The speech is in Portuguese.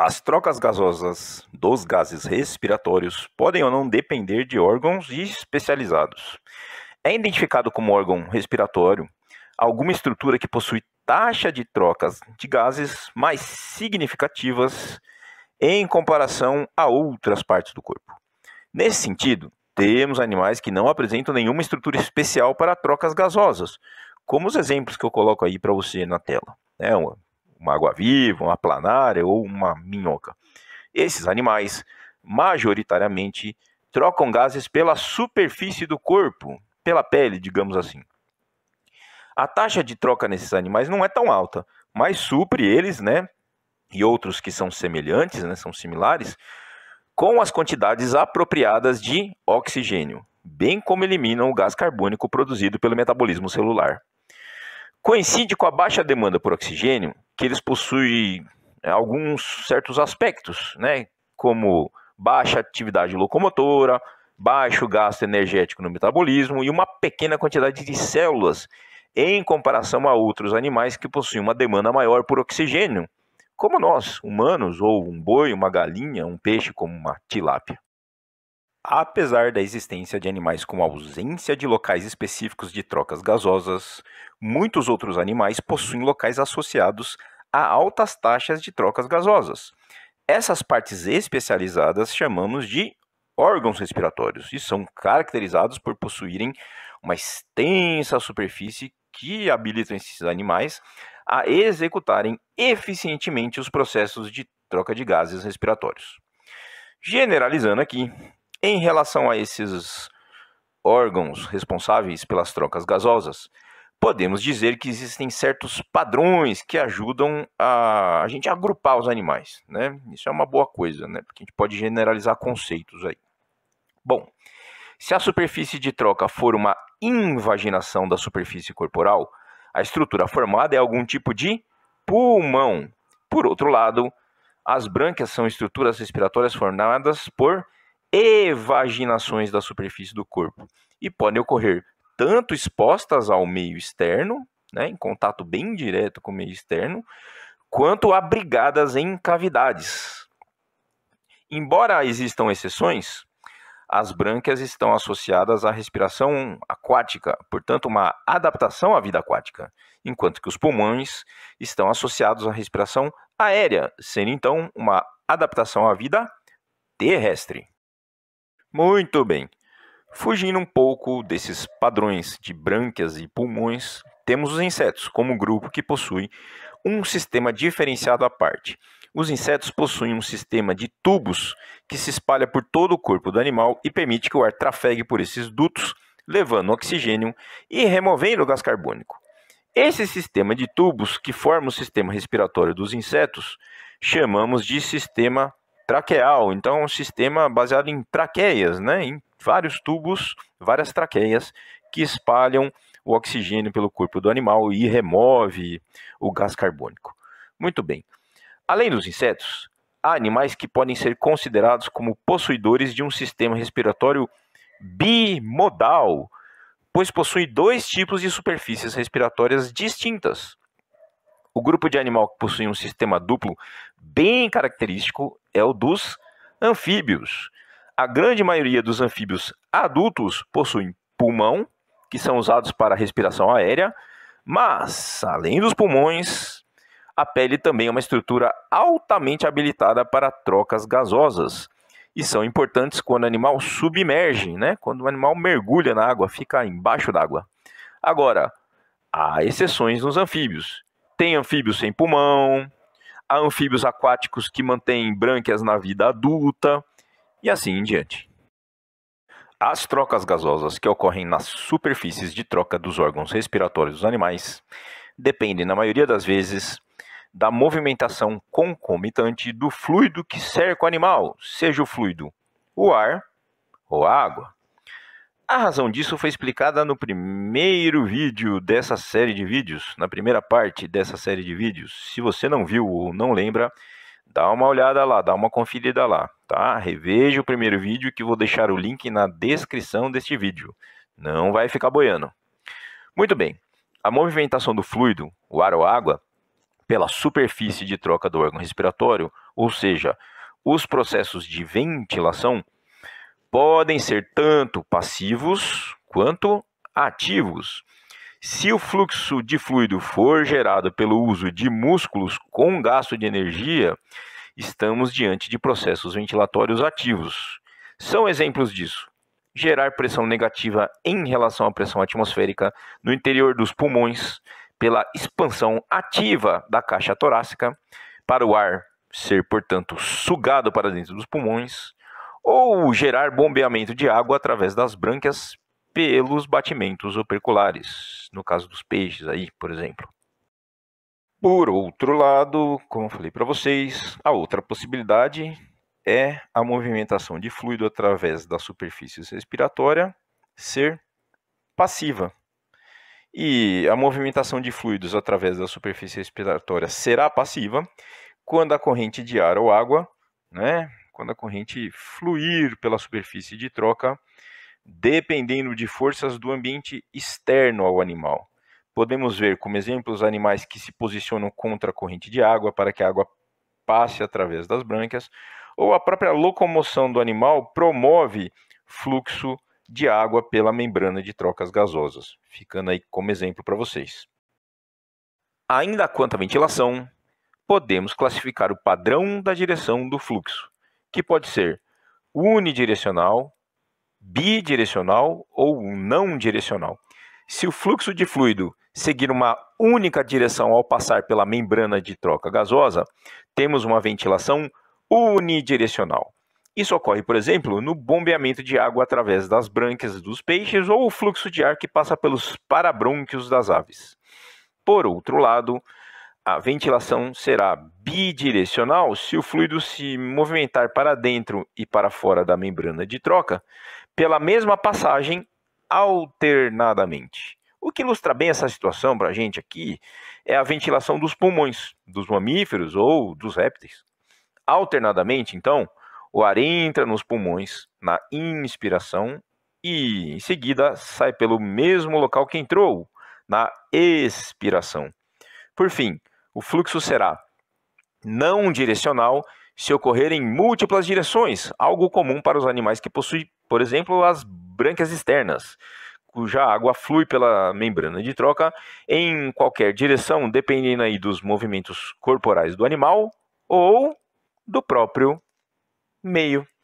As trocas gasosas dos gases respiratórios podem ou não depender de órgãos especializados. É identificado como órgão respiratório alguma estrutura que possui taxa de trocas de gases mais significativas em comparação a outras partes do corpo. Nesse sentido, temos animais que não apresentam nenhuma estrutura especial para trocas gasosas, como os exemplos que eu coloco aí para você na tela. É uma água-viva, uma planária ou uma minhoca. Esses animais, majoritariamente, trocam gases pela superfície do corpo, pela pele, digamos assim. A taxa de troca nesses animais não é tão alta, mas supre eles, né, e outros que são semelhantes, né, são similares, com as quantidades apropriadas de oxigênio, bem como eliminam o gás carbônico produzido pelo metabolismo celular. Coincide com a baixa demanda por oxigênio que eles possuem é, alguns certos aspectos, né? Como baixa atividade locomotora, baixo gasto energético no metabolismo e uma pequena quantidade de células em comparação a outros animais que possuem uma demanda maior por oxigênio, como nós, humanos, ou um boi, uma galinha, um peixe como uma tilápia. Apesar da existência de animais com ausência de locais específicos de trocas gasosas, muitos outros animais possuem locais associados a altas taxas de trocas gasosas. Essas partes especializadas chamamos de órgãos respiratórios e são caracterizados por possuírem uma extensa superfície que habilitam esses animais a executarem eficientemente os processos de troca de gases respiratórios. Generalizando aqui, em relação a esses órgãos responsáveis pelas trocas gasosas, podemos dizer que existem certos padrões que ajudam a, a gente a agrupar os animais, né? Isso é uma boa coisa, né? Porque a gente pode generalizar conceitos aí. Bom, se a superfície de troca for uma invaginação da superfície corporal, a estrutura formada é algum tipo de pulmão. Por outro lado, as brânquias são estruturas respiratórias formadas por evaginações da superfície do corpo e podem ocorrer tanto expostas ao meio externo, né, em contato bem direto com o meio externo, quanto abrigadas em cavidades. Embora existam exceções, as brânquias estão associadas à respiração aquática, portanto, uma adaptação à vida aquática, enquanto que os pulmões estão associados à respiração aérea, sendo então uma adaptação à vida terrestre. Muito bem. Fugindo um pouco desses padrões de brânquias e pulmões, temos os insetos como grupo que possui um sistema diferenciado à parte. Os insetos possuem um sistema de tubos que se espalha por todo o corpo do animal e permite que o ar trafegue por esses dutos, levando oxigênio e removendo o gás carbônico. Esse sistema de tubos que forma o sistema respiratório dos insetos chamamos de sistema traqueal. Então, é um sistema baseado em traqueias, né? Em vários tubos, várias traqueias que espalham o oxigênio pelo corpo do animal e remove o gás carbônico. Muito bem. Além dos insetos, há animais que podem ser considerados como possuidores de um sistema respiratório bimodal, pois possui dois tipos de superfícies respiratórias distintas. O grupo de animal que possui um sistema duplo bem característico é o dos anfíbios. A grande maioria dos anfíbios adultos possuem pulmão, que são usados para respiração aérea, mas, além dos pulmões, a pele também é uma estrutura altamente habilitada para trocas gasosas e são importantes quando o animal submerge, né? Quando o animal mergulha na água, fica embaixo d'água. Agora, há exceções nos anfíbios. Tem anfíbios sem pulmão, a anfíbios aquáticos que mantêm brânquias na vida adulta e assim em diante. As trocas gasosas que ocorrem nas superfícies de troca dos órgãos respiratórios dos animais dependem, na maioria das vezes, da movimentação concomitante do fluido que cerca o animal, seja o fluido o ar ou a água. A razão disso foi explicada no primeiro vídeo dessa série de vídeos, na primeira parte dessa série de vídeos. Se você não viu ou não lembra, dá uma olhada lá, dá uma conferida lá, tá? Reveja o primeiro vídeo que vou deixar o link na descrição deste vídeo. Não vai ficar boiando. Muito bem. A movimentação do fluido, o ar ou água, pela superfície de troca do órgão respiratório, ou seja, os processos de ventilação, podem ser tanto passivos quanto ativos. Se o fluxo de fluido for gerado pelo uso de músculos com gasto de energia, estamos diante de processos ventilatórios ativos. São exemplos disso: gerar pressão negativa em relação à pressão atmosférica no interior dos pulmões pela expansão ativa da caixa torácica para o ar ser, portanto, sugado para dentro dos pulmões ou gerar bombeamento de água através das brânquias pelos batimentos operculares, no caso dos peixes aí, por exemplo. Por outro lado, como eu falei para vocês, a outra possibilidade é a movimentação de fluido através da superfície respiratória ser passiva. E a movimentação de fluidos através da superfície respiratória será passiva quando a corrente de ar ou água, né, quando a corrente fluir pela superfície de troca, dependendo de forças do ambiente externo ao animal. Podemos ver como exemplo os animais que se posicionam contra a corrente de água para que a água passe através das brancas, ou a própria locomoção do animal promove fluxo de água pela membrana de trocas gasosas, ficando aí como exemplo para vocês. Ainda quanto à ventilação, podemos classificar o padrão da direção do fluxo, que pode ser unidirecional, bidirecional ou não direcional. Se o fluxo de fluido seguir uma única direção ao passar pela membrana de troca gasosa, temos uma ventilação unidirecional. Isso ocorre, por exemplo, no bombeamento de água através das brânquias dos peixes ou o fluxo de ar que passa pelos parabrônquios das aves. Por outro lado, a ventilação será bidirecional se o fluido se movimentar para dentro e para fora da membrana de troca pela mesma passagem alternadamente. O que ilustra bem essa situação para a gente aqui é a ventilação dos pulmões, dos mamíferos ou dos répteis. Alternadamente, então, o ar entra nos pulmões na inspiração e, em seguida, sai pelo mesmo local que entrou na expiração. Por fim, o fluxo será não direcional se ocorrer em múltiplas direções, algo comum para os animais que possuem, por exemplo, as brancas externas, cuja água flui pela membrana de troca em qualquer direção, dependendo aí dos movimentos corporais do animal ou do próprio meio.